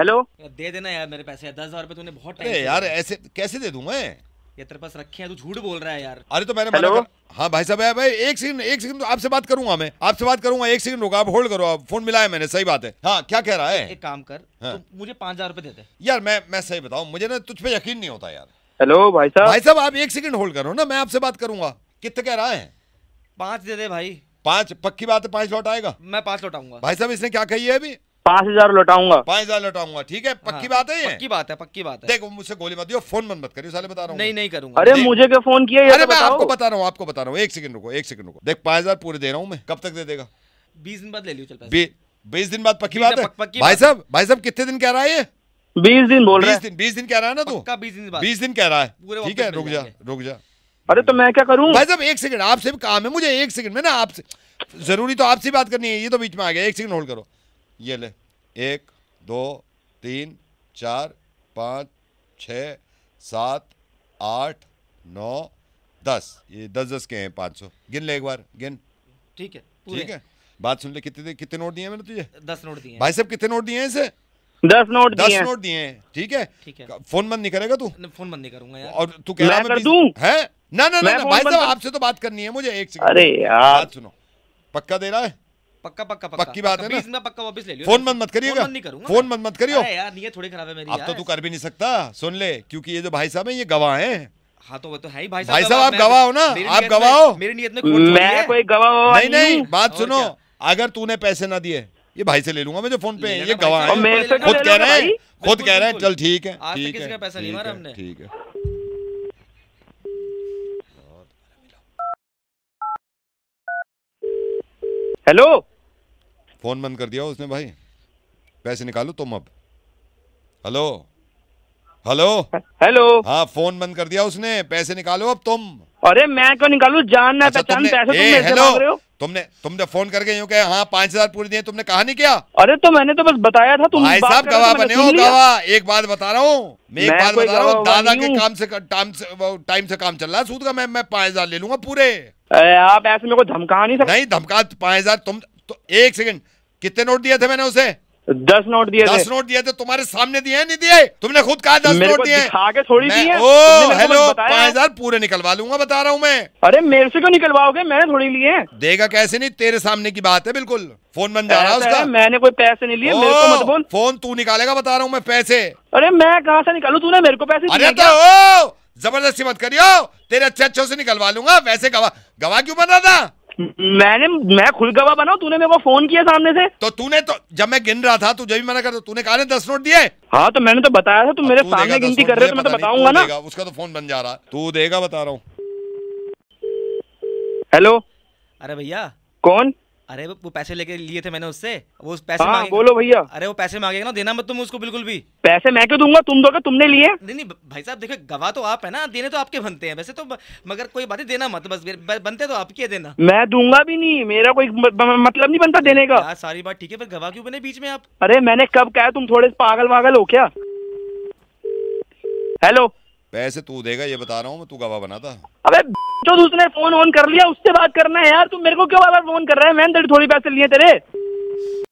Hello दे देना यार मेरे पैसे दस हजार तूने बहुत टाइम यार ऐसे कैसे दे दूंगा ये तेरे पास रखे हैं तू झूठ बोल रहा है यार अरे तो मैंने हेलो कर... हाँ भाई साहब भाई एक सेकंड एक सेकंड तो आपसे बात करूंगा मैं आपसे बात करूंगा एक सेकंड रुका आप होल्ड करो आप फोन मिलाया मैंने सही बात है हाँ क्या कह रहा है एक काम कर हाँ। तो मुझे पांच हजार रूपए दे यार मैं मैं सही बताऊँ मुझे ना तुझ पे यकीन नहीं होता यार हेलो भाई साहब भाई साहब आप एक सेकंड होल्ड करो ना मैं आपसे बात करूंगा कितने कह रहा है पांच दे दे भाई पांच पक्की बात है पांच लौट आएगा मैं पांच लौटाऊंगा भाई साहब इसने क्या कही है अभी पाँच हजार लौटाऊंगा पाँच हजार लौटाऊंगा ठीक है हाँ। पक्की हाँ, बात है ये पक्की बात है पक्की बात है देखो मुझसे गोली मत दियो फोन मत मत करियो साले बता रहा हूँ नहीं नहीं करूंगा अरे मुझे क्या फोन किया अरे तो मैं आपको बता रहा हूँ आपको बता रहा हूँ एक सेकंड रुको एक सेकंड रुको देख पाँच हजार पूरे दे रहा हूँ मैं कब तक दे देगा बीस दिन बाद ले लियो बीस दिन बाद पक्की बात है भाई साहब भाई साहब कितने दिन कह रहा है ये बीस दिन बोल रहा है बीस दिन कह रहा है ना तू बीस दिन बीस दिन कह रहा है ठीक है रुक जा रुक जा अरे तो मैं क्या करूं भाई साहब एक सेकंड आपसे भी काम है मुझे एक सेकंड में ना आपसे जरूरी तो आपसे बात करनी है ये तो बीच में आ गया एक सेकंड होल्ड करो ये ले एक दो तीन चार पाँच छ सात आठ नौ दस ये दस दस के हैं पाँच सौ गिन ले एक बार गिन ठीक है ठीक है बात सुन ले कितने कितने नोट दिए मैंने तुझे दस नोट दिए भाई साहब कितने नोट दिए हैं इसे दस नोट दस नोट दिए हैं ठीक है ठीक है फोन बंद नहीं करेगा तू फोन बंद नहीं करूंगा यार और तू कह रहा है है ना ना ना भाई साहब आपसे तो बात करनी है मुझे एक सेकंड अरे यार सुनो पक्का दे रहा है पक्का पक्का पक्का पक्की बात है ना मैं पक्का वापस ले लियो फोन मत मत करिएगा करूंगा फोन मत मत करियो यार थोड़ी खराब है मेरी अब तो तू कर भी नहीं सकता सुन ले क्योंकि ये जो भाई साहब है ये गवाह है हाँ तो वो तो है ही भाई साहब भाई साहब आप गवाह हो ना आप गवाह हो मेरी नियत में मैं कोई गवाह नहीं नहीं बात सुनो अगर तूने पैसे ना दिए ये भाई से ले लूंगा मैं जो फोन पे ये गवाह है खुद कह रहे हैं खुद कह रहे हैं चल ठीक है ठीक है पैसा नहीं मारा हमने ठीक है हेलो फ़ोन बंद कर दिया उसने भाई पैसे निकालो तुम अब हेलो हेलो हेलो हाँ फोन बंद कर दिया उसने पैसे निकालो अब तुम अरे मैं क्यों निकालू जान ना अच्छा, तुमने, पैसे ए, तुम मांग रहे हो तुमने तुमने फोन करके यूँ कहा हाँ पांच हजार पूरे दिए तुमने कहा नहीं किया अरे तो मैंने तो बस बताया था तुम भाई साहब तो गवाह बने हो गवाह एक बात बता रहा हूँ मैं एक बात बता रहा हूँ दादा के काम से टाइम से टाइम से काम चल रहा है सूद का मैं मैं पांच हजार ले लूंगा पूरे आप ऐसे मेरे को धमका नहीं सकते नहीं धमका पांच हजार तुम तो एक सेकंड कितने नोट दिए थे मैंने उसे दस नोट दिए दस नोट दिए थे तुम्हारे सामने दिए नहीं दिए तुमने खुद कहा दस नोट दिए थोड़ी ओ हेलो पाँच हजार पूरे निकलवा लूंगा बता रहा हूँ मैं अरे मेरे से क्यों निकलवाओगे मैंने थोड़ी लिए देगा कैसे नहीं तेरे सामने की बात है बिल्कुल फोन बन जा रहा है उसका मैंने कोई पैसे नहीं लिए मेरे को मत बोल फोन तू निकालेगा बता रहा हूँ मैं पैसे अरे मैं कहाँ से निकालू तूने मेरे को पैसे अरे तो जबरदस्ती मत करियो तेरे अच्छे अच्छों से निकलवा लूंगा वैसे गवा गवा क्यों बन रहा था मैंने मैं खुद गवाह बनाऊ तूने मेरे को फोन किया सामने से तो तूने तो जब मैं गिन रहा था तू जब भी मना कर तूने कहा दस नोट दिए हाँ तो मैंने तो बताया था तू मेरे सामने गिनती कर रहे मैं तो बताऊंगा ना उसका तो फोन बन जा रहा तू देगा बता रहा हूँ हेलो अरे भैया कौन अरे वो पैसे लेके लिए थे मैंने उससे वो पैसे हाँ, बोलो भैया अरे वो पैसे मांगेगा ना देना मत तुम उसको बिल्कुल भी पैसे मैं क्यों दूंगा तुम दोगे तुमने लिए नहीं नहीं भाई साहब देखो गवाह तो आप है ना देने तो आपके बनते हैं वैसे तो मगर कोई बात नहीं देना मत बस बनते तो आपके देना मैं दूंगा भी नहीं मेरा कोई मतलब नहीं बनता देने का सारी बात ठीक है पर गवाह क्यों बने बीच में आप अरे मैंने कब कहा तुम थोड़े पागल वागल हो क्या हेलो पैसे तू देगा ये बता रहा हूँ तू गवाह बना था अबे जो उसने फोन ऑन कर लिया उससे बात करना है यार तू मेरे को क्यों बार बार फोन कर रहा है मैंने थोड़ी पैसे लिए तेरे